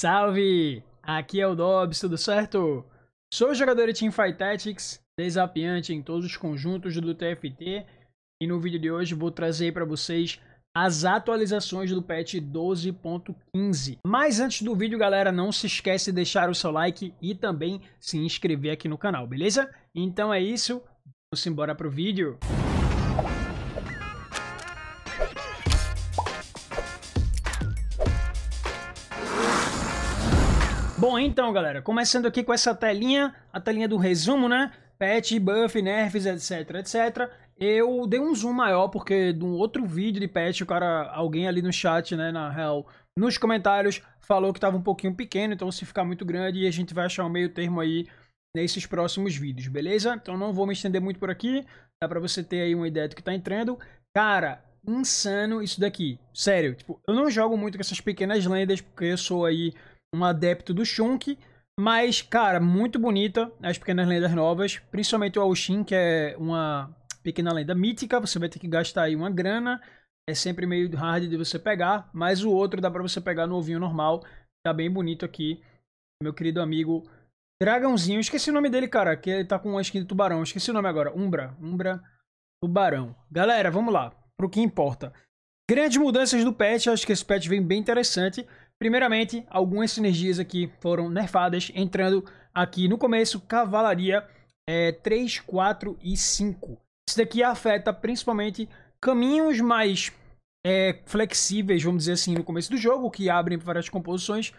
Salve! Aqui é o Dobbs, tudo certo? Sou jogador de Teamfight Tactics, desafiante em todos os conjuntos do TFT e no vídeo de hoje vou trazer para vocês as atualizações do patch 12.15. Mas antes do vídeo, galera, não se esquece de deixar o seu like e também se inscrever aqui no canal, beleza? Então é isso, vamos embora pro vídeo. Música Bom, então, galera, começando aqui com essa telinha, a telinha do resumo, né? Pet, buff, nerfs, etc, etc. Eu dei um zoom maior porque de um outro vídeo de pet, o cara, alguém ali no chat, né, na real, nos comentários, falou que tava um pouquinho pequeno, então se ficar muito grande, a gente vai achar um meio termo aí nesses próximos vídeos, beleza? Então não vou me estender muito por aqui, dá para você ter aí uma ideia do que tá entrando. Cara, insano isso daqui, sério, tipo, eu não jogo muito com essas pequenas lendas porque eu sou aí um adepto do Shunk, mas, cara, muito bonita as pequenas lendas novas, principalmente o Aushin, que é uma pequena lenda mítica, você vai ter que gastar aí uma grana, é sempre meio hard de você pegar, mas o outro dá para você pegar no ovinho normal, tá bem bonito aqui, meu querido amigo Dragãozinho, esqueci o nome dele, cara, que ele tá com uma skin de tubarão, esqueci o nome agora, Umbra, Umbra Tubarão. Galera, vamos lá, pro que importa. Grandes mudanças do patch, acho que esse patch vem bem interessante. Primeiramente, algumas sinergias aqui foram nerfadas, entrando aqui no começo, Cavalaria é, 3, 4 e 5. Isso daqui afeta principalmente caminhos mais é, flexíveis, vamos dizer assim, no começo do jogo, que abrem várias composições,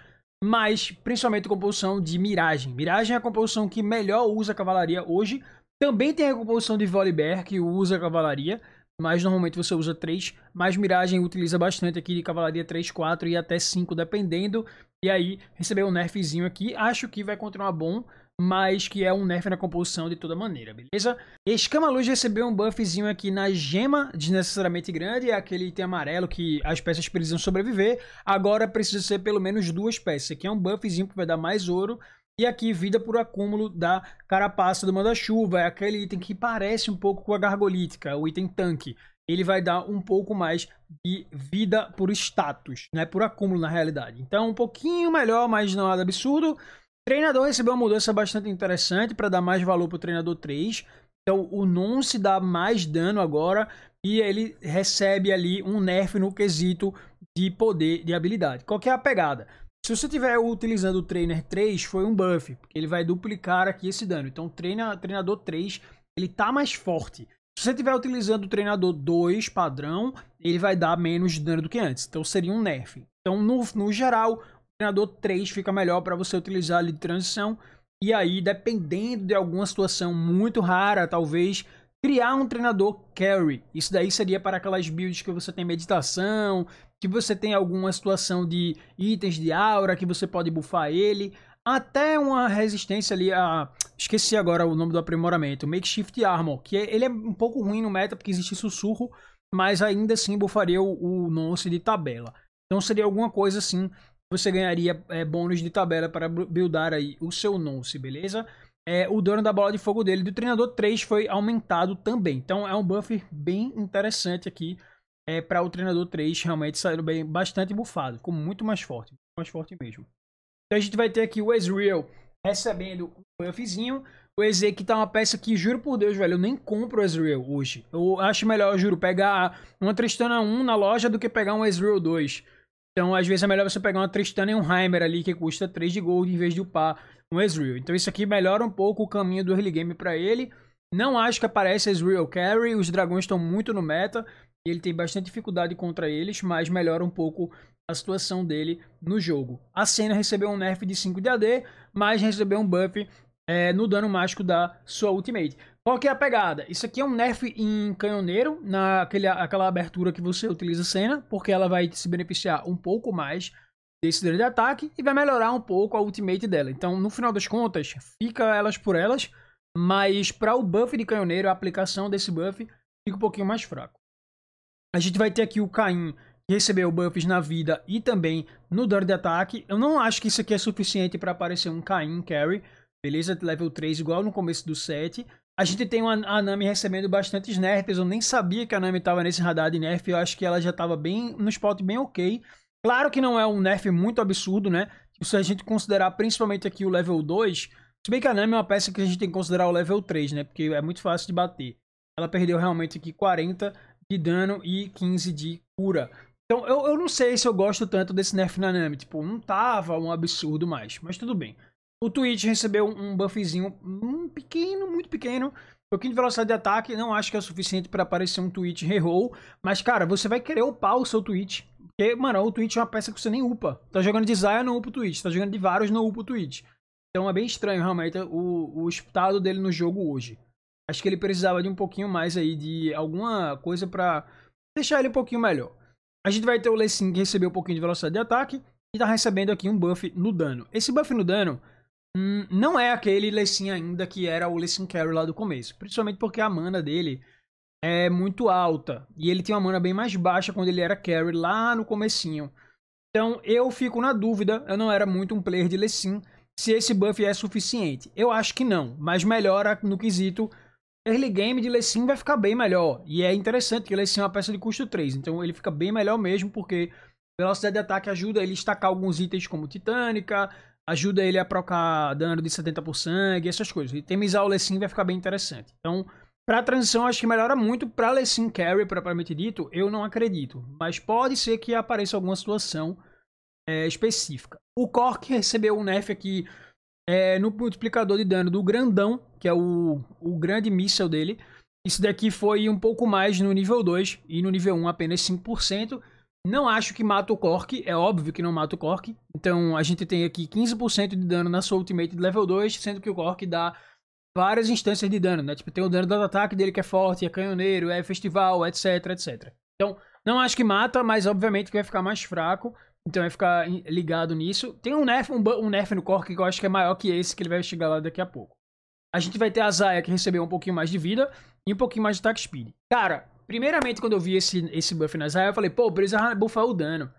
mas principalmente composição de miragem. Miragem é a composição que melhor usa a cavalaria hoje. Também tem a composição de Volibear, que usa a cavalaria, mas normalmente você usa 3, mas miragem utiliza bastante aqui de cavalaria 3, 4 e até 5, dependendo. E aí recebeu um nerfzinho aqui, acho que vai continuar bom, mas que é um nerf na composição de toda maneira, beleza? Escama Luz recebeu um buffzinho aqui na gema, desnecessariamente grande, é aquele item amarelo que as peças precisam sobreviver. Agora precisa ser pelo menos duas peças, aqui é um buffzinho que vai dar mais ouro e aqui, vida por acúmulo da carapaça do manda-chuva, é aquele item que parece um pouco com a gargolítica, o item tanque. Ele vai dar um pouco mais de vida por status, né? Por acúmulo na realidade. Então, um pouquinho melhor, mas não é nada absurdo. treinador recebeu uma mudança bastante interessante para dar mais valor para o treinador 3. Então, o non se dá mais dano agora e ele recebe ali um nerf no quesito de poder de habilidade. Qual é a pegada? Se você estiver utilizando o Trainer 3, foi um buff, porque ele vai duplicar aqui esse dano. Então, treina, treinador 3, ele tá mais forte. Se você estiver utilizando o treinador 2 padrão, ele vai dar menos dano do que antes. Então seria um nerf. Então, no, no geral, o treinador 3 fica melhor para você utilizar ali de transição. E aí, dependendo de alguma situação muito rara, talvez criar um treinador carry. Isso daí seria para aquelas builds que você tem meditação, que você tem alguma situação de itens de aura que você pode buffar ele, até uma resistência ali a esqueci agora o nome do aprimoramento, makeshift armor, que é, ele é um pouco ruim no meta porque existe sussurro, mas ainda assim buffaria o, o nonce de tabela. Então seria alguma coisa assim, você ganharia é, bônus de tabela para buildar aí o seu nonce, beleza? é, o dono da bola de fogo dele do treinador 3 foi aumentado também. Então é um buffer bem interessante aqui é, para o treinador 3 realmente saindo bem bastante bufado, ficou muito mais forte, muito mais forte mesmo. Então a gente vai ter aqui o Ezreal recebendo um buffzinho. O Ezreal que tá uma peça que, juro por Deus, velho, eu nem compro o Ezreal hoje. Eu acho melhor, eu juro, pegar uma Tristana 1 na loja do que pegar um Ezreal 2. Então, às vezes é melhor você pegar uma Tristana e um Heimer ali que custa 3 de gold em vez de upar um Ezreal. Então, isso aqui melhora um pouco o caminho do early game para ele. Não acho que aparece Ezreal Carry, os dragões estão muito no meta e ele tem bastante dificuldade contra eles, mas melhora um pouco a situação dele no jogo. A Senna recebeu um nerf de 5 de AD, mas recebeu um buff é, no dano mágico da sua ultimate. Qual que é a pegada? Isso aqui é um nerf em canhoneiro, naquele, aquela abertura que você utiliza cena, porque ela vai se beneficiar um pouco mais desse dano de ataque e vai melhorar um pouco a ultimate dela. Então, no final das contas, fica elas por elas, mas para o buff de canhoneiro, a aplicação desse buff fica um pouquinho mais fraco. A gente vai ter aqui o Caim, que recebeu buffs na vida e também no dano de ataque. Eu não acho que isso aqui é suficiente para aparecer um Caim carry, beleza? Level 3, igual no começo do set. A gente tem uma, a Nami recebendo bastantes nerfs. Eu nem sabia que a Nami tava nesse radar de nerf. Eu acho que ela já tava bem no spot bem ok. Claro que não é um nerf muito absurdo, né? Se a gente considerar principalmente aqui o level 2. Se bem que a Nami é uma peça que a gente tem que considerar o level 3, né? Porque é muito fácil de bater. Ela perdeu realmente aqui 40 de dano e 15 de cura. Então eu, eu não sei se eu gosto tanto desse nerf na Nami. Tipo, não tava um absurdo mais. Mas tudo bem. O Twitch recebeu um buffzinho um pequeno, muito pequeno. Um pouquinho de velocidade de ataque, não acho que é o suficiente para aparecer um Twitch reroll. Mas, cara, você vai querer upar o seu Twitch. Porque, mano, o Twitch é uma peça que você nem upa. Tá jogando de Zaya, não upa o Twitch. Tá jogando de vários, não upa o Twitch. Então é bem estranho, realmente, o, o estado dele no jogo hoje. Acho que ele precisava de um pouquinho mais aí, de alguma coisa para deixar ele um pouquinho melhor. A gente vai ter o Lessing que recebeu um pouquinho de velocidade de ataque e tá recebendo aqui um buff no dano. Esse buff no dano hum, não é aquele Lecim ainda que era o Lecim Carry lá do começo. Principalmente porque a mana dele é muito alta. E ele tinha uma mana bem mais baixa quando ele era Carry lá no comecinho. Então eu fico na dúvida, eu não era muito um player de Lecim, se esse buff é suficiente. Eu acho que não, mas melhora no quesito early game de Lecim vai ficar bem melhor. E é interessante que Lecim é uma peça de custo 3, então ele fica bem melhor mesmo, porque velocidade de ataque ajuda ele a estacar alguns itens como Titânica, ajuda ele a procar dano de 70 por sangue, essas coisas. E temizar o Lessin vai ficar bem interessante. Então, para a transição, acho que melhora muito. Para Lessin Carry, propriamente dito, eu não acredito. Mas pode ser que apareça alguma situação é, específica. O Cork recebeu um nerf aqui é, no multiplicador de dano do grandão, que é o, o grande míssel dele. Isso daqui foi um pouco mais no nível 2 e no nível 1 apenas 5%. Não acho que mata o Cork, é óbvio que não mata o Cork. Então a gente tem aqui 15% de dano na sua ultimate de level 2, sendo que o Cork dá várias instâncias de dano, né? Tipo, tem o dano do ataque dele que é forte, é canhoneiro, é festival, etc, etc. Então, não acho que mata, mas obviamente que vai ficar mais fraco. Então vai ficar ligado nisso. Tem um nerf, um, um nerf no Cork que eu acho que é maior que esse, que ele vai chegar lá daqui a pouco. A gente vai ter a Zaya que recebeu um pouquinho mais de vida e um pouquinho mais de attack speed. Cara, Primeiramente, quando eu vi esse, esse buff na Zaya, eu falei, pô, precisa buffar o dano.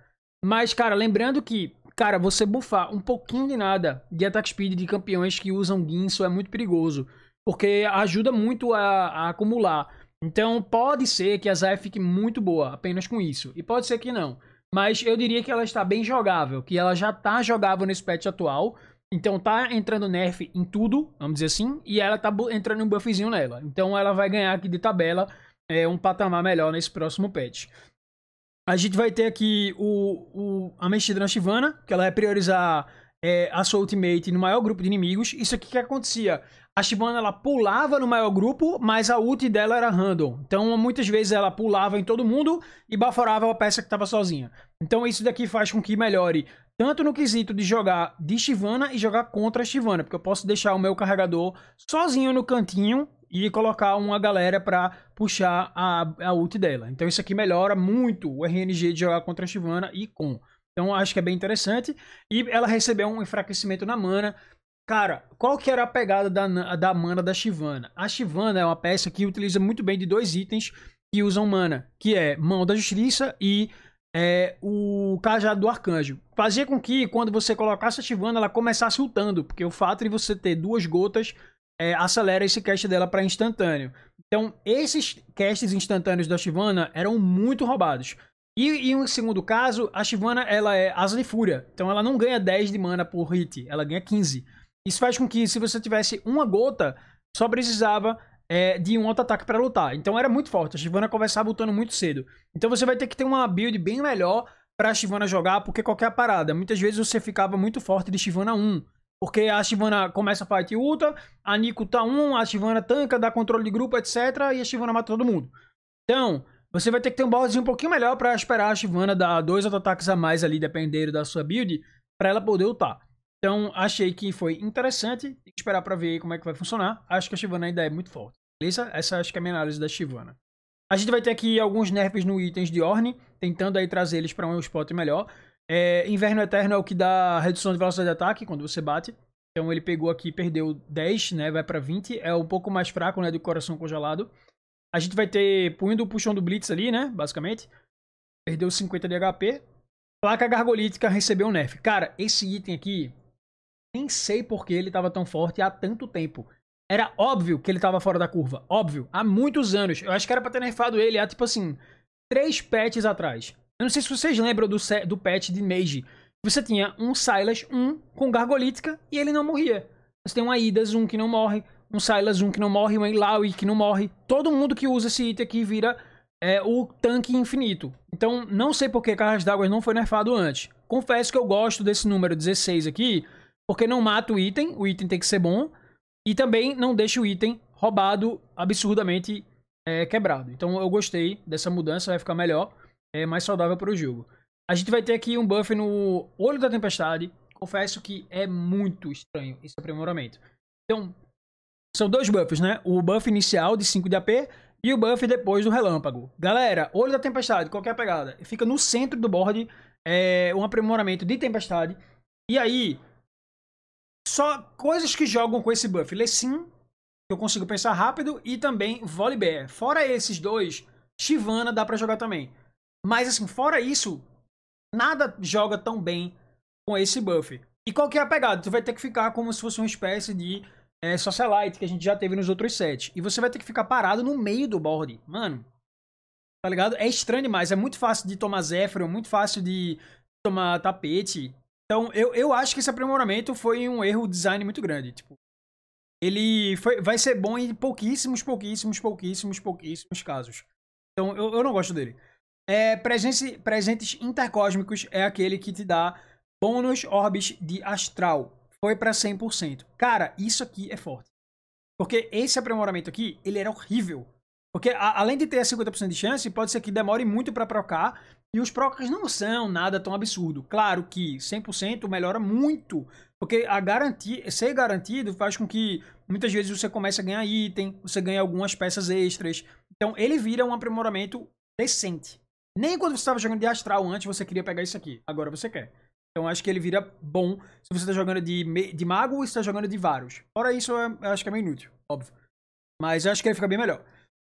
Mas, cara, lembrando que, cara, você buffar um pouquinho de nada de attack speed de campeões que usam guinso é muito perigoso. Porque ajuda muito a, a acumular. Então, pode ser que a Zaya fique muito boa apenas com isso. E pode ser que não. Mas eu diria que ela está bem jogável. Que ela já está jogável nesse patch atual. Então tá entrando nerf em tudo, vamos dizer assim, e ela tá entrando um buffzinho nela. Então ela vai ganhar aqui de tabela é, um patamar melhor nesse próximo patch. A gente vai ter aqui o, o a mexida na Shivana, que ela vai priorizar é, a sua ultimate no maior grupo de inimigos. Isso aqui que acontecia. A Shivana ela pulava no maior grupo, mas a ult dela era random. Então muitas vezes ela pulava em todo mundo e baforava a peça que estava sozinha. Então isso daqui faz com que melhore tanto no quesito de jogar de Shivana e jogar contra a Shivana, porque eu posso deixar o meu carregador sozinho no cantinho e colocar uma galera para puxar a, a ult dela. Então isso aqui melhora muito o RNG de jogar contra a Shyvana e com. Então acho que é bem interessante. E ela recebeu um enfraquecimento na mana. Cara, qual que era a pegada da, da mana da Shyvana? A Shyvana é uma peça que utiliza muito bem de dois itens que usam mana, que é Mão da Justiça e é, o Cajado do Arcanjo. Fazia com que quando você colocasse a Shyvana, ela começasse ultando. porque o fato de você ter duas gotas é, acelera esse cast dela para instantâneo. Então, esses casts instantâneos da Shivana eram muito roubados. E em um segundo caso, a Shivana ela é Asa de Fúria. Então ela não ganha 10 de mana por hit, ela ganha 15. Isso faz com que, se você tivesse uma gota, só precisava é, de um outro ataque para lutar. Então era muito forte. A Shivana conversava lutando muito cedo. Então você vai ter que ter uma build bem melhor pra Shivana jogar, porque qualquer parada. Muitas vezes você ficava muito forte de Shivana 1. Porque a Shyvana começa a fight ulta, a Nico tá 1, um, a Shyvana tanca, dá controle de grupo, etc. E a Shyvana mata todo mundo. Então, você vai ter que ter um baldezinho um pouquinho melhor para esperar a Shyvana dar dois ataques a mais ali, dependendo da sua build, para ela poder ultar. Então, achei que foi interessante. Tem que esperar para ver como é que vai funcionar. Acho que a Shyvana ainda é muito forte. Beleza? Essa acho que é a minha análise da Shyvana. A gente vai ter aqui alguns nerfs no itens de Orne, tentando aí trazer eles para um spot melhor. É, Inverno Eterno é o que dá redução de velocidade de ataque quando você bate. Então ele pegou aqui, perdeu 10, né? Vai para 20. É um pouco mais fraco, né? Do coração congelado. A gente vai ter punho do puxão do Blitz ali, né? Basicamente. Perdeu 50 de HP. Placa gargolítica recebeu um nerf. Cara, esse item aqui. Nem sei por que ele tava tão forte há tanto tempo. Era óbvio que ele tava fora da curva. Óbvio. Há muitos anos. Eu acho que era pra ter nerfado ele há, tipo assim, três patches atrás. Eu não sei se vocês lembram do, do patch de Mage. Você tinha um Silas 1 com Gargolítica e ele não morria. Você tem um Aidas 1 que não morre, um Silas 1 que não morre, um Eilawi que não morre. Todo mundo que usa esse item aqui vira é, o tanque infinito. Então, não sei por que Carras d'Água não foi nerfado antes. Confesso que eu gosto desse número 16 aqui, porque não mata o item, o item tem que ser bom, e também não deixa o item roubado absurdamente é, quebrado. Então eu gostei dessa mudança, vai ficar melhor é mais saudável para o jogo. A gente vai ter aqui um buff no Olho da Tempestade. Confesso que é muito estranho esse aprimoramento. Então, são dois buffs, né? O buff inicial de 5 de AP e o buff depois do relâmpago. Galera, olho da tempestade, qualquer é pegada. Fica no centro do board é, um aprimoramento de tempestade. E aí, só coisas que jogam com esse buff. Lessin, que eu consigo pensar rápido, e também Volibear. Fora esses dois, Shivana dá pra jogar também. Mas assim, fora isso, nada joga tão bem com esse buff. E qual que é a pegada? Tu vai ter que ficar como se fosse uma espécie de é, socialite que a gente já teve nos outros sets. E você vai ter que ficar parado no meio do board. Mano, tá ligado? É estranho demais. É muito fácil de tomar Zephyr, muito fácil de tomar tapete. Então, eu, eu acho que esse aprimoramento foi um erro design muito grande. Tipo, ele foi, vai ser bom em pouquíssimos, pouquíssimos, pouquíssimos, pouquíssimos casos. Então, eu, eu não gosto dele. É, presentes, presentes intercósmicos é aquele que te dá bônus orbes de astral. Foi para 100%. Cara, isso aqui é forte. Porque esse aprimoramento aqui, ele era horrível. Porque a, além de ter 50% de chance, pode ser que demore muito para procar. E os procas não são nada tão absurdo. Claro que 100% melhora muito. Porque a garantia, ser garantido faz com que muitas vezes você comece a ganhar item, você ganha algumas peças extras. Então ele vira um aprimoramento decente. Nem quando você estava jogando de astral antes você queria pegar isso aqui. Agora você quer. Então acho que ele vira bom se você está jogando de, de mago ou está jogando de Varus. Fora isso, eu acho que é meio inútil, óbvio. Mas eu acho que ele fica bem melhor.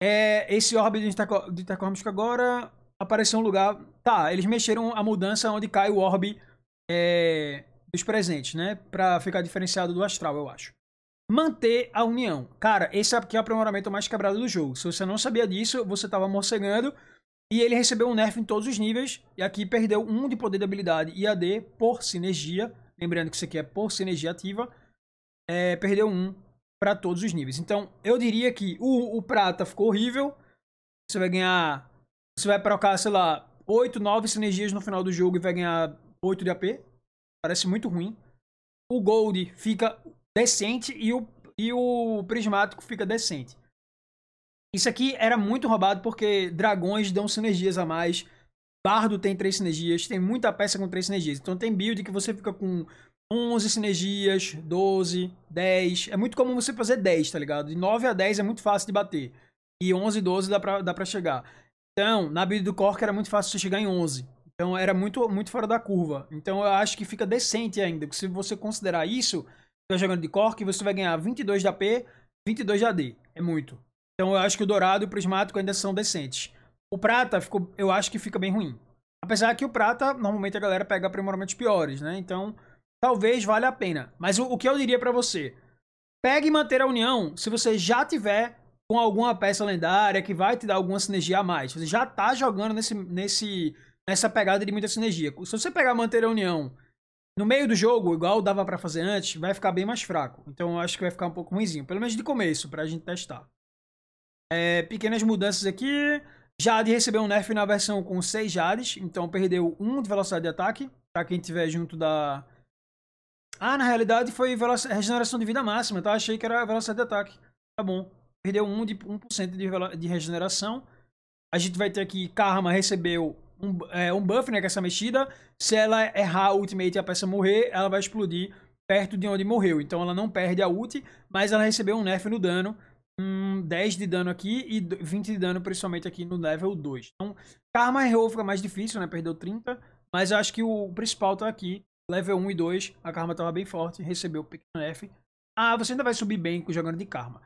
É, esse orbe de, Interco de agora apareceu um lugar. Tá, eles mexeram a mudança onde cai o orbe é, dos presentes, né? Pra ficar diferenciado do astral, eu acho. Manter a união. Cara, esse aqui é o aprimoramento mais quebrado do jogo. Se você não sabia disso, você tava morcegando. E ele recebeu um nerf em todos os níveis, e aqui perdeu um de poder de habilidade e AD por sinergia, lembrando que isso aqui é por sinergia ativa, é, perdeu um para todos os níveis. Então, eu diria que o, o prata ficou horrível, você vai ganhar, você vai trocar, sei lá, 8, 9 sinergias no final do jogo e vai ganhar 8 de AP, parece muito ruim. O gold fica decente e o, e o prismático fica decente. Isso aqui era muito roubado porque dragões dão sinergias a mais. Bardo tem três sinergias, tem muita peça com três sinergias. Então tem build que você fica com 11 sinergias, 12, 10. É muito comum você fazer 10, tá ligado? De 9 a 10 é muito fácil de bater. E 11, 12 dá pra, dá pra chegar. Então, na build do Cork era muito fácil você chegar em 11. Então era muito, muito fora da curva. Então eu acho que fica decente ainda. se você considerar isso, tá jogando de Cork, você vai ganhar 22 de AP, 22 de AD. É muito. Então eu acho que o dourado e o prismático ainda são decentes. O prata, ficou, eu acho que fica bem ruim. Apesar que o prata, normalmente a galera pega aprimoramentos piores, né? Então, talvez valha a pena. Mas o, o que eu diria para você? Pegue e manter a união se você já tiver com alguma peça lendária que vai te dar alguma sinergia a mais. Você já tá jogando nesse, nesse, nessa pegada de muita sinergia. Se você pegar manter a união no meio do jogo, igual dava para fazer antes, vai ficar bem mais fraco. Então eu acho que vai ficar um pouco ruimzinho. Pelo menos de começo, pra gente testar. É, pequenas mudanças aqui. Jade recebeu um nerf na versão com 6 Jades, então perdeu 1 um de velocidade de ataque, para quem tiver junto da... Ah, na realidade foi regeneração de vida máxima, tá? Achei que era velocidade de ataque. Tá bom. Perdeu 1 um de 1% de, de regeneração. A gente vai ter aqui, Karma recebeu um, é, um buff, né, com é essa mexida. Se ela errar a ultimate e a peça morrer, ela vai explodir perto de onde morreu. Então ela não perde a ult, mas ela recebeu um nerf no dano um 10 de dano aqui e 20 de dano principalmente aqui no level 2. Então, Karma errou, fica mais difícil, né? Perdeu 30, mas eu acho que o principal tá aqui. Level 1 e 2, a Karma tava bem forte, recebeu o pequeno nerf. Ah, você ainda vai subir bem jogando de Karma.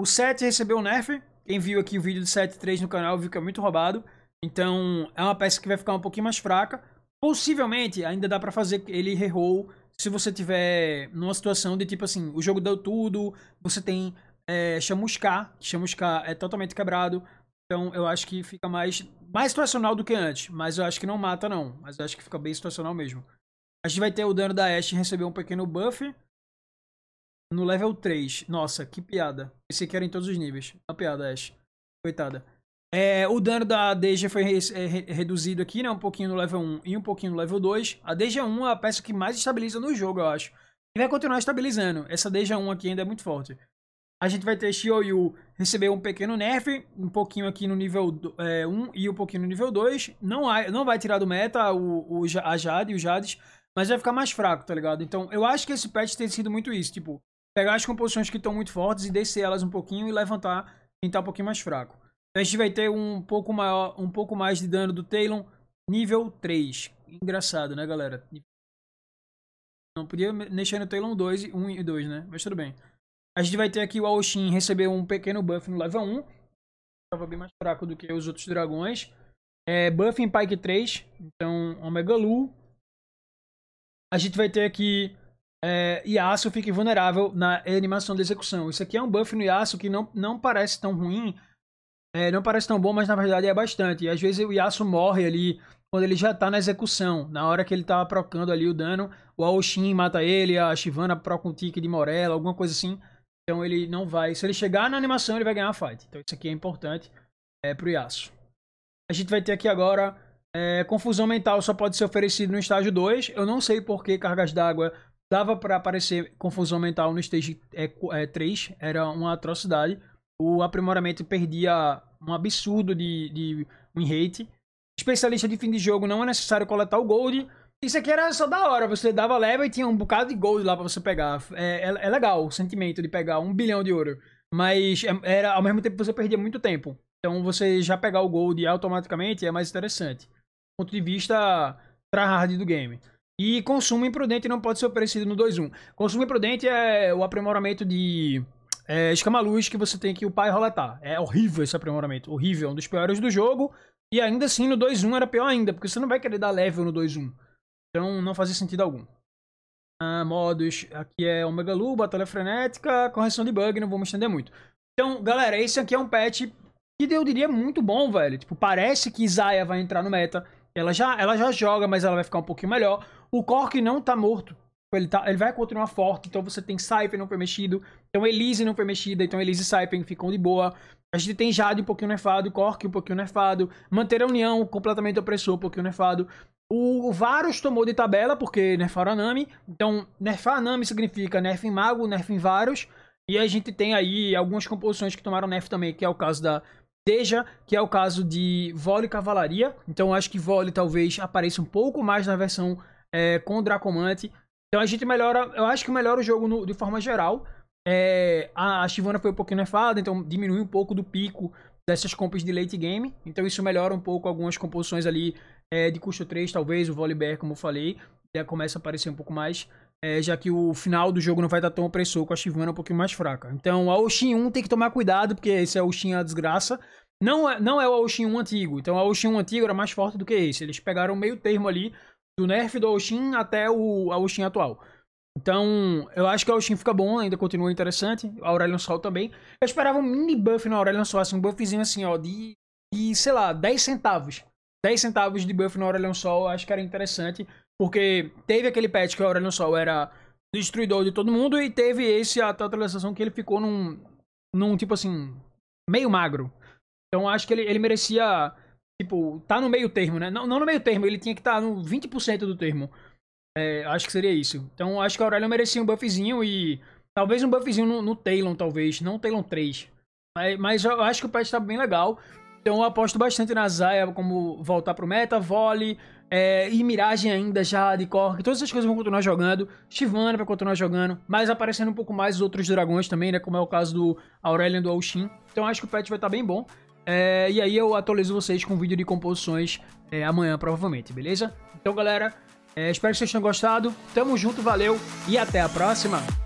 O 7 recebeu o nerf. Quem viu aqui o vídeo do 3 no canal viu que é muito roubado. Então, é uma peça que vai ficar um pouquinho mais fraca. Possivelmente, ainda dá para fazer ele errou se você tiver numa situação de tipo assim, o jogo deu tudo, você tem é, chamuscar. Chamuscar é totalmente quebrado. Então eu acho que fica mais, mais situacional do que antes. Mas eu acho que não mata, não. Mas eu acho que fica bem situacional mesmo. A gente vai ter o dano da Ashe receber um pequeno buff. No level 3. Nossa, que piada. Pensei que era em todos os níveis. Uma piada, Ashe. Coitada. É, o dano da Deja foi re é, re reduzido aqui, né? Um pouquinho no level 1 e um pouquinho no level 2. A Deja 1 é a peça que mais estabiliza no jogo, eu acho. E vai continuar estabilizando. Essa Deja 1 aqui ainda é muito forte a gente vai ter Shioyu receber um pequeno nerf, um pouquinho aqui no nível é, 1 e um pouquinho no nível 2. Não, não vai tirar do meta o, o, a Jade e o Jades, mas vai ficar mais fraco, tá ligado? Então eu acho que esse patch tem sido muito isso, tipo, pegar as composições que estão muito fortes e descer elas um pouquinho e levantar quem tá um pouquinho mais fraco. Então a gente vai ter um pouco, maior, um pouco mais de dano do Talon nível 3. Engraçado, né, galera? Não podia mexer no Talon 2, 1 e 2, né? Mas tudo bem. A gente vai ter aqui o Aoshin receber um pequeno buff no level 1. Estava bem mais fraco do que os outros dragões. É, buff em Pike 3. Então, Omega Lu. A gente vai ter aqui é, Yasuo fica vulnerável na animação de execução. Isso aqui é um buff no Yasuo que não, não parece tão ruim. É, não parece tão bom, mas na verdade é bastante. E às vezes o Yasuo morre ali quando ele já está na execução. Na hora que ele tá procando ali o dano, o Aoshin mata ele, a Shivana proca um tique de Morella, alguma coisa assim. Então ele não vai. Se ele chegar na animação, ele vai ganhar a fight. Então isso aqui é importante é, pro Yasuo. A gente vai ter aqui agora. É, confusão mental só pode ser oferecido no estágio 2. Eu não sei por que cargas d'água dava para aparecer confusão mental no stage é, é, 3. Era uma atrocidade. O aprimoramento perdia um absurdo de, de rate. Especialista de fim de jogo não é necessário coletar o gold. Isso aqui era só da hora, você dava level e tinha um bocado de gold lá pra você pegar. É, é, é legal o sentimento de pegar um bilhão de ouro. Mas é, era ao mesmo tempo você perdia muito tempo. Então você já pegar o gold automaticamente é mais interessante. Do ponto de vista tryhard do game. E consumo imprudente não pode ser oferecido no 2-1. Consumo imprudente é o aprimoramento de é, escama-luz que você tem que upar e roletar. É horrível esse aprimoramento. Horrível. É um dos piores do jogo. E ainda assim no 2-1 era pior ainda, porque você não vai querer dar level no 2-1. Então não fazia sentido algum. Ah, modos, aqui é Omega Lu, Batalha Frenética, correção de bug, não vou me estender muito. Então, galera, esse aqui é um patch que eu diria muito bom, velho. Tipo, parece que Zaya vai entrar no meta. Ela já, ela já joga, mas ela vai ficar um pouquinho melhor. O Cork não tá morto. Ele, tá, ele vai continuar forte, então você tem Saipen não foi mexido, então Elise não foi mexida, então Elise e Saipen ficam de boa. A gente tem Jade um pouquinho nefado Cork um pouquinho nefado manter a união completamente opressor um pouquinho nefado o Varus tomou de tabela, porque nerfaram a Nami. Então, nerfar a Nami significa nerf em Mago, nerf em Varus. E a gente tem aí algumas composições que tomaram nerf também, que é o caso da Deja, que é o caso de Vole e Cavalaria. Então, acho que Vole talvez apareça um pouco mais na versão é, com Dracomante. Então, a gente melhora... Eu acho que melhora o jogo no, de forma geral. É, a, a Chivana foi um pouquinho nerfada, então diminui um pouco do pico dessas compras de late game. Então isso melhora um pouco algumas composições ali é, de custo 3, talvez, o volley como eu falei, já começa a aparecer um pouco mais. É, já que o final do jogo não vai estar tão opressor com a Shivana é um pouquinho mais fraca. Então a Oshin 1 tem que tomar cuidado, porque esse é o Oshin a desgraça. Não é, não é o Oshin 1 antigo, então a Oshin 1 antigo era mais forte do que esse. Eles pegaram meio termo ali do nerf do Oshin até o a Oshin atual. Então, eu acho que o Austin fica bom, ainda continua interessante. A Aurelion Sol também. Eu esperava um mini buff no Aurelion Sol, assim, um buffzinho assim, ó, de, de sei lá, 10 centavos. 10 centavos de buff no Aurelion Sol, acho que era interessante. Porque teve aquele patch que o Aurelion Sol era destruidor de todo mundo e teve esse a totalização que ele ficou num, num tipo assim, meio magro. Então acho que ele, ele merecia, tipo, tá no meio termo, né? Não, não no meio termo, ele tinha que estar tá no 20% do termo. É, acho que seria isso. Então acho que o Aurélio merecia um buffzinho e. Talvez um buffzinho no, no Talon, talvez. Não o Talon 3. Mas, mas eu acho que o patch tá bem legal. Então eu aposto bastante na Zaya como voltar pro meta, vole. É, e Miragem ainda já de Cork, todas essas coisas vão continuar jogando. Shivana vai continuar jogando, mas aparecendo um pouco mais os outros dragões também, né? Como é o caso do Aurelion do Aushin. Então acho que o patch vai estar tá bem bom. É, e aí eu atualizo vocês com um vídeo de composições é, amanhã, provavelmente, beleza? Então, galera, é, espero que vocês tenham gostado. Tamo junto, valeu e até a próxima!